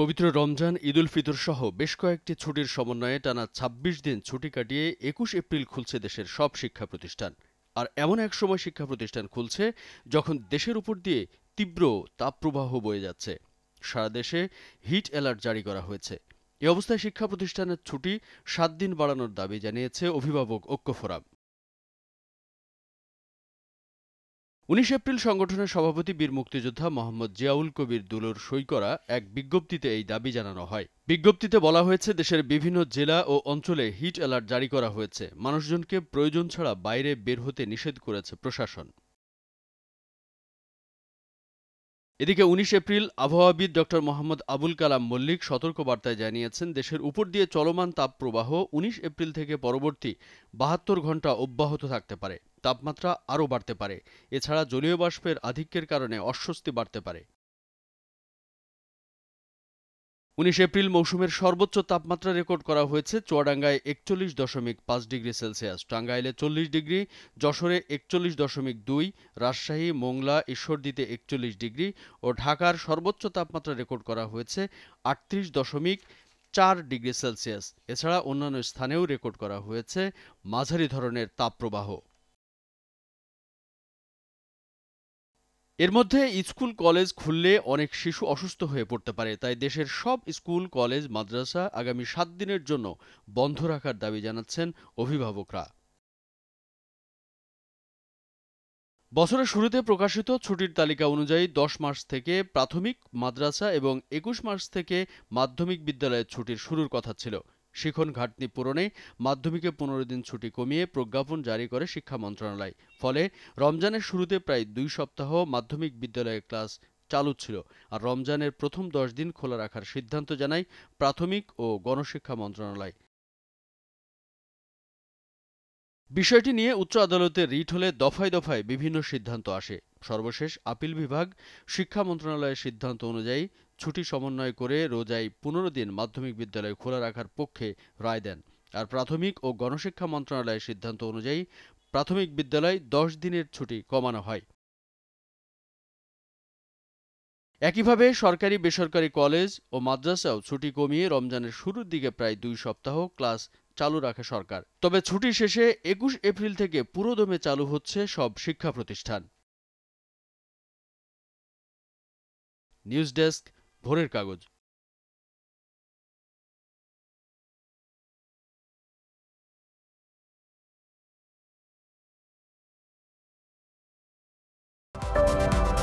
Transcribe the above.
পবিত্র রমজান ঈদ উল ফিতর সহ বেশ কয়েকটি ছুটির সমন্বয়ে টানা ২৬ দিন ছুটি কাটিয়ে একুশ এপ্রিল খুলছে দেশের সব শিক্ষা প্রতিষ্ঠান আর এমন এক সময় শিক্ষা প্রতিষ্ঠান খুলছে যখন দেশের উপর দিয়ে তীব্র তাপপ্রবাহ বয়ে যাচ্ছে সারা দেশে হিট অ্যালার্ট জারি করা হয়েছে এ অবস্থায় শিক্ষা প্রতিষ্ঠানের ছুটি সাত দিন বাড়ানোর দাবি জানিয়েছে অভিভাবক ঐক্য ফোরাম উনিশ এপ্রিল সংগঠনের সভাপতি বীর মুক্তিযোদ্ধা মোহাম্মদ জিয়াউল কবির দুলোর সই করা এক বিজ্ঞপ্তিতে এই দাবি জানানো হয় বিজ্ঞপ্তিতে বলা হয়েছে দেশের বিভিন্ন জেলা ও অঞ্চলে হিট অ্যালার্ট জারি করা হয়েছে মানুষজনকে প্রয়োজন ছাড়া বাইরে বের হতে নিষেধ করেছে প্রশাসন এদিকে উনিশ এপ্রিল আবহাওয়াবিদ ড মোহাম্মদ আবুল কালাম মল্লিক সতর্কবার্তায় জানিয়েছেন দেশের উপর দিয়ে চলমান তাপপ্রবাহ উনিশ এপ্রিল থেকে পরবর্তী বাহাত্তর ঘণ্টা অব্যাহত থাকতে পারে তাপমাত্রা আরও বাড়তে পারে এছাড়া জলীয় বাষ্পের আধিক্যের কারণে অস্বস্তি বাড়তে পারে উনিশ এপ্রিল মৌসুমের সর্বোচ্চ তাপমাত্রা রেকর্ড করা হয়েছে চুয়াডাঙ্গায় একচল্লিশ দশমিক পাঁচ ডিগ্রি সেলসিয়াস টাঙ্গাইলে চল্লিশ ডিগ্রি যশোরে একচল্লিশ দশমিক দুই রাজশাহী মোংলা ঈশ্বরদীতে একচল্লিশ ডিগ্রি ও ঢাকার সর্বোচ্চ তাপমাত্রা রেকর্ড করা হয়েছে আটত্রিশ দশমিক চার ডিগ্রি সেলসিয়াস এছাড়া অন্যান্য স্থানেও রেকর্ড করা হয়েছে মাঝারি ধরনের তাপপ্রবাহ এর মধ্যে স্কুল কলেজ খুললে অনেক শিশু অসুস্থ হয়ে পড়তে পারে তাই দেশের সব স্কুল কলেজ মাদ্রাসা আগামী সাত দিনের জন্য বন্ধ রাখার দাবি জানাচ্ছেন অভিভাবকরা বছরের শুরুতে প্রকাশিত ছুটির তালিকা অনুযায়ী দশ মার্চ থেকে প্রাথমিক মাদ্রাসা এবং একুশ মার্চ থেকে মাধ্যমিক বিদ্যালয়ের ছুটির শুরুর কথা ছিল শিখন ঘাটতি পূরণে মাধ্যমিকে পনেরো দিন ছুটি কমিয়ে প্রজ্ঞাপন জারি করে শিক্ষা মন্ত্রণালয় ফলে রমজানের শুরুতে প্রায় দুই সপ্তাহ মাধ্যমিক বিদ্যালয়ের ক্লাস চালু ছিল আর রমজানের প্রথম দশ দিন খোলা রাখার সিদ্ধান্ত জানায় প্রাথমিক ও গণশিক্ষা মন্ত্রণালয় বিষয়টি নিয়ে উচ্চ আদালতে রিট হলে দফায় দফায় বিভিন্ন সিদ্ধান্ত আসে সর্বশেষ আপিল বিভাগ শিক্ষা মন্ত্রণালয়ের সিদ্ধান্ত অনুযায়ী ছুটি সমন্বয় করে রোজাই পনেরো দিন মাধ্যমিক বিদ্যালয় খোলা রাখার পক্ষে রায় দেন আর প্রাথমিক ও গণশিক্ষা মন্ত্রণালয়ের সিদ্ধান্ত অনুযায়ী প্রাথমিক বিদ্যালয় দশ দিনের ছুটি কমানো হয় একইভাবে সরকারি বেসরকারি কলেজ ও মাদ্রাসাও ছুটি কমিয়ে রমজানের শুরুর দিকে প্রায় দুই সপ্তাহ ক্লাস চালু রাখে সরকার তবে ছুটি শেষে একুশ এপ্রিল থেকে পুরোদমে চালু হচ্ছে সব শিক্ষা প্রতিষ্ঠান নিউজ ডেস্ক ভোরের কাগজ thank you